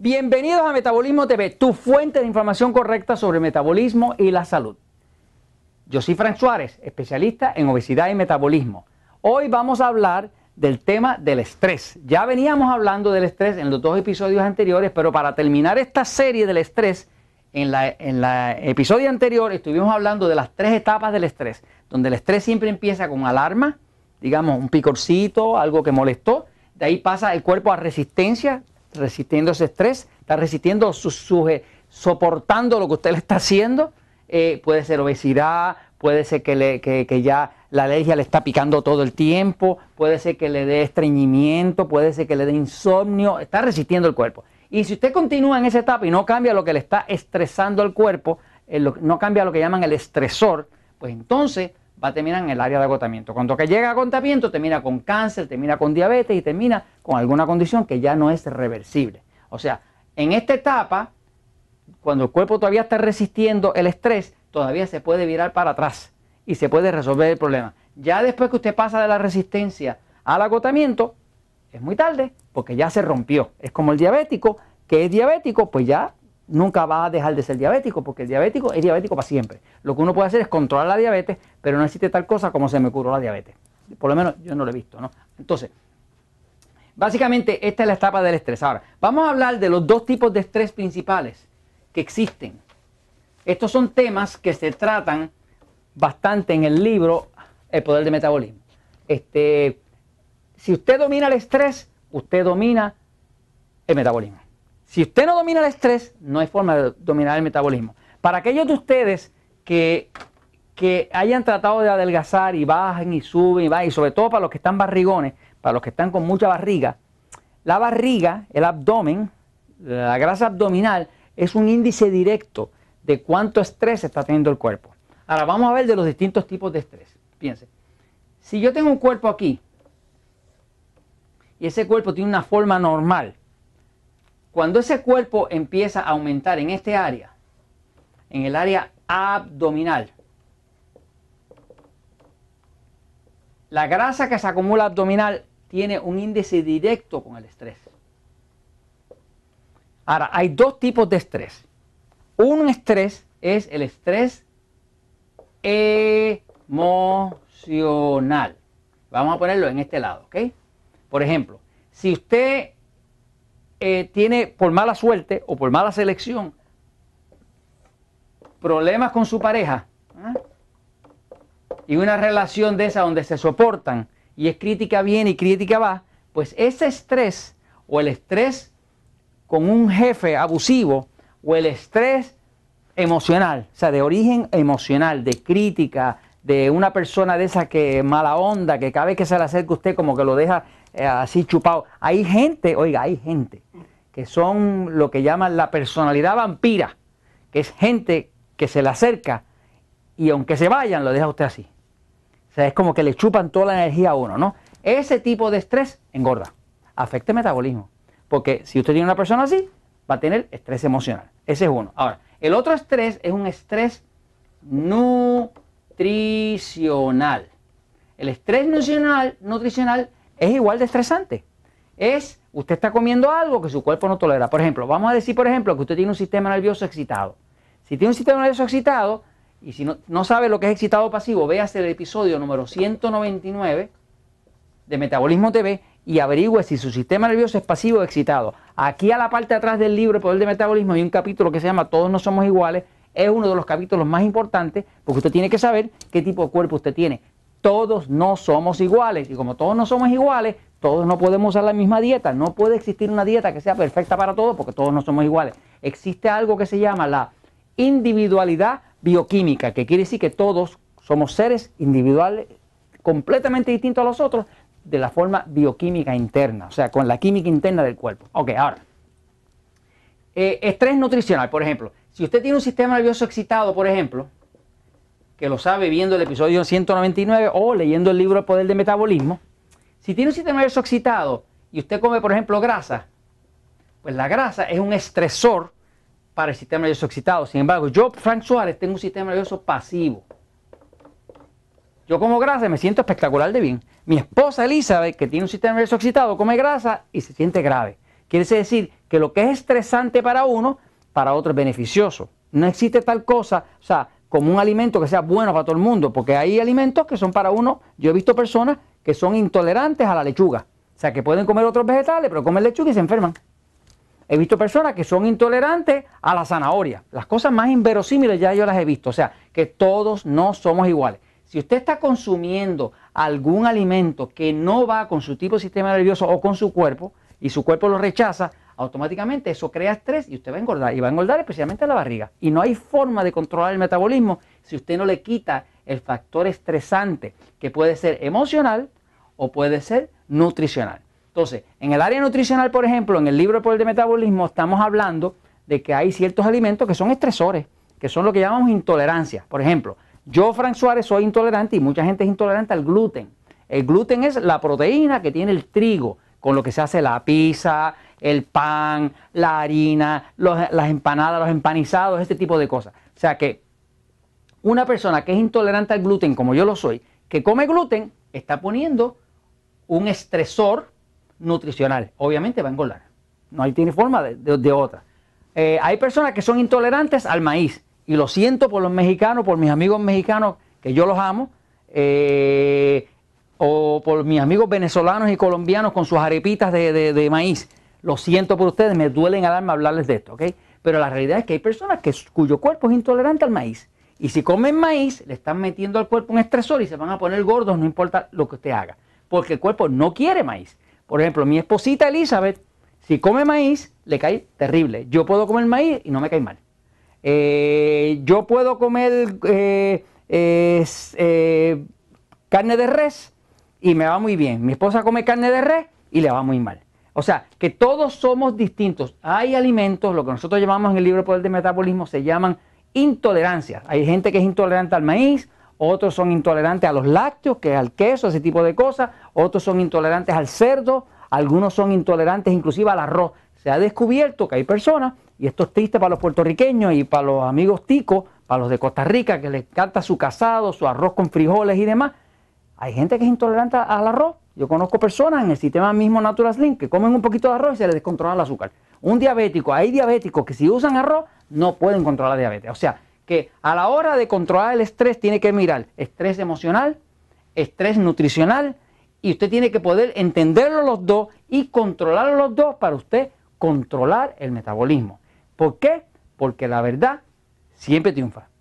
Bienvenidos a Metabolismo TV, tu fuente de información correcta sobre metabolismo y la salud. Yo soy Frank Suárez, especialista en obesidad y metabolismo. Hoy vamos a hablar del tema del estrés. Ya veníamos hablando del estrés en los dos episodios anteriores, pero para terminar esta serie del estrés, en la, en episodio anterior estuvimos hablando de las tres etapas del estrés, donde el estrés siempre empieza con alarma, digamos un picorcito, algo que molestó, de ahí pasa el cuerpo a resistencia, resistiendo ese estrés, está resistiendo, su, eh, soportando lo que usted le está haciendo. Eh, puede ser obesidad, puede ser que, le, que, que ya la alergia le está picando todo el tiempo, puede ser que le dé estreñimiento, puede ser que le dé insomnio, está resistiendo el cuerpo. Y si usted continúa en esa etapa y no cambia lo que le está estresando el cuerpo, eh, no cambia lo que llaman el estresor, pues entonces va a terminar en el área de agotamiento. Cuando que llega a agotamiento, termina con cáncer, termina con diabetes y termina con alguna condición que ya no es reversible. O sea, en esta etapa, cuando el cuerpo todavía está resistiendo el estrés, todavía se puede virar para atrás y se puede resolver el problema. Ya después que usted pasa de la resistencia al agotamiento, es muy tarde porque ya se rompió. Es como el diabético, que es diabético, pues ya nunca va a dejar de ser diabético, porque el diabético es diabético para siempre. Lo que uno puede hacer es controlar la diabetes, pero no existe tal cosa como se me curó la diabetes. Por lo menos yo no lo he visto, ¿no? Entonces, básicamente esta es la etapa del estrés. Ahora, vamos a hablar de los dos tipos de estrés principales que existen. Estos son temas que se tratan bastante en el libro El poder del metabolismo. Este, si usted domina el estrés, usted domina el metabolismo. Si usted no domina el estrés, no hay forma de dominar el metabolismo. Para aquellos de ustedes que, que hayan tratado de adelgazar y bajen y suben y bajan, y sobre todo para los que están barrigones, para los que están con mucha barriga, la barriga, el abdomen, la grasa abdominal es un índice directo de cuánto estrés está teniendo el cuerpo. Ahora vamos a ver de los distintos tipos de estrés. Piense, si yo tengo un cuerpo aquí y ese cuerpo tiene una forma normal, cuando ese cuerpo empieza a aumentar en este área, en el área abdominal, la grasa que se acumula abdominal tiene un índice directo con el estrés. Ahora, hay dos tipos de estrés. Un estrés es el estrés emocional. Vamos a ponerlo en este lado, ¿ok? Por ejemplo, si usted eh, tiene por mala suerte o por mala selección problemas con su pareja ¿ah? y una relación de esa donde se soportan y es crítica bien y crítica va, pues ese estrés o el estrés con un jefe abusivo o el estrés emocional, o sea, de origen emocional, de crítica, de una persona de esa que mala onda, que cada vez que se le acerca a usted como que lo deja eh, así chupado. Hay gente, oiga, hay gente que son lo que llaman la personalidad vampira, que es gente que se le acerca y aunque se vayan lo deja usted así. O sea, es como que le chupan toda la energía a uno, ¿no? Ese tipo de estrés engorda, afecta el metabolismo, porque si usted tiene una persona así, va a tener estrés emocional. Ese es uno. Ahora, el otro estrés es un estrés no nutricional. El estrés nutricional, es igual de estresante. Es, usted está comiendo algo que su cuerpo no tolera. Por ejemplo, vamos a decir, por ejemplo, que usted tiene un sistema nervioso excitado. Si tiene un sistema nervioso excitado, y si no, no sabe lo que es excitado pasivo, véase el episodio número 199 de Metabolismo TV y averigüe si su sistema nervioso es pasivo o excitado. Aquí a la parte de atrás del libro El Poder de Metabolismo hay un capítulo que se llama Todos no somos iguales es uno de los capítulos más importantes porque usted tiene que saber qué tipo de cuerpo usted tiene. Todos no somos iguales y como todos no somos iguales, todos no podemos usar la misma dieta. No puede existir una dieta que sea perfecta para todos porque todos no somos iguales. Existe algo que se llama la individualidad bioquímica, que quiere decir que todos somos seres individuales completamente distintos a los otros de la forma bioquímica interna, o sea, con la química interna del cuerpo. Ok, ahora, eh, estrés nutricional, por ejemplo. Si usted tiene un sistema nervioso excitado, por ejemplo, que lo sabe viendo el episodio 199 o leyendo el libro El Poder del Metabolismo, si tiene un sistema nervioso excitado y usted come, por ejemplo, grasa, pues la grasa es un estresor para el sistema nervioso excitado. Sin embargo, yo, Frank Suárez, tengo un sistema nervioso pasivo. Yo como grasa y me siento espectacular de bien. Mi esposa Elizabeth, que tiene un sistema nervioso excitado, come grasa y se siente grave. Quiere decir que lo que es estresante para uno para otro beneficioso. No existe tal cosa, o sea, como un alimento que sea bueno para todo el mundo, porque hay alimentos que son para uno, yo he visto personas que son intolerantes a la lechuga, o sea, que pueden comer otros vegetales, pero comen lechuga y se enferman. He visto personas que son intolerantes a la zanahoria. Las cosas más inverosímiles ya yo las he visto. O sea, que todos no somos iguales. Si usted está consumiendo algún alimento que no va con su tipo de sistema nervioso o con su cuerpo y su cuerpo lo rechaza, automáticamente eso crea estrés y usted va a engordar. Y va a engordar especialmente la barriga. Y no hay forma de controlar el metabolismo si usted no le quita el factor estresante, que puede ser emocional o puede ser nutricional. Entonces, en el área nutricional, por ejemplo, en el libro por el de metabolismo, estamos hablando de que hay ciertos alimentos que son estresores, que son lo que llamamos intolerancia. Por ejemplo, yo, Frank Suárez, soy intolerante y mucha gente es intolerante al gluten. El gluten es la proteína que tiene el trigo, con lo que se hace la pizza, el pan, la harina, las empanadas, los empanizados, este tipo de cosas. O sea que una persona que es intolerante al gluten, como yo lo soy, que come gluten, está poniendo un estresor nutricional. Obviamente va a engordar. No hay tiene forma de, otra. Eh, hay personas que son intolerantes al maíz. Y lo siento por los mexicanos, por mis amigos mexicanos, que yo los amo. Eh, o por mis amigos venezolanos y colombianos con sus arepitas de, maíz. Lo siento por ustedes, me duelen en alma hablarles de esto, ¿ok? Pero la realidad es que hay personas cuyo cuerpo es intolerante al maíz. Y si comen maíz, le están metiendo al cuerpo un estresor y se van a poner gordos, no importa lo que usted haga. Porque el cuerpo no quiere maíz. Por ejemplo, mi esposita Elizabeth, si come maíz, le cae terrible. Yo puedo comer maíz y no me cae mal. Eh, yo puedo comer eh, eh, carne de res y me va muy bien. Mi esposa come carne de res y le va muy mal. O sea, que todos somos distintos. Hay alimentos, lo que nosotros llamamos en el libro Poder de Metabolismo, se llaman intolerancias. Hay gente que es intolerante al maíz, otros son intolerantes a los lácteos, que es al queso, ese tipo de cosas, otros son intolerantes al cerdo, algunos son intolerantes inclusive al arroz. Se ha descubierto que hay personas, y esto es triste para los puertorriqueños y para los amigos ticos, para los de Costa Rica, que les encanta su casado, su arroz con frijoles y demás. Hay gente que es intolerante al arroz, yo conozco personas en el sistema mismo Natural Slim que comen un poquito de arroz y se les descontrola el azúcar. Un diabético, hay diabéticos que si usan arroz no pueden controlar la diabetes. O sea, que a la hora de controlar el estrés tiene que mirar estrés emocional, estrés nutricional y usted tiene que poder entenderlo los dos y controlar los dos para usted controlar el metabolismo. ¿Por qué? Porque la verdad siempre triunfa.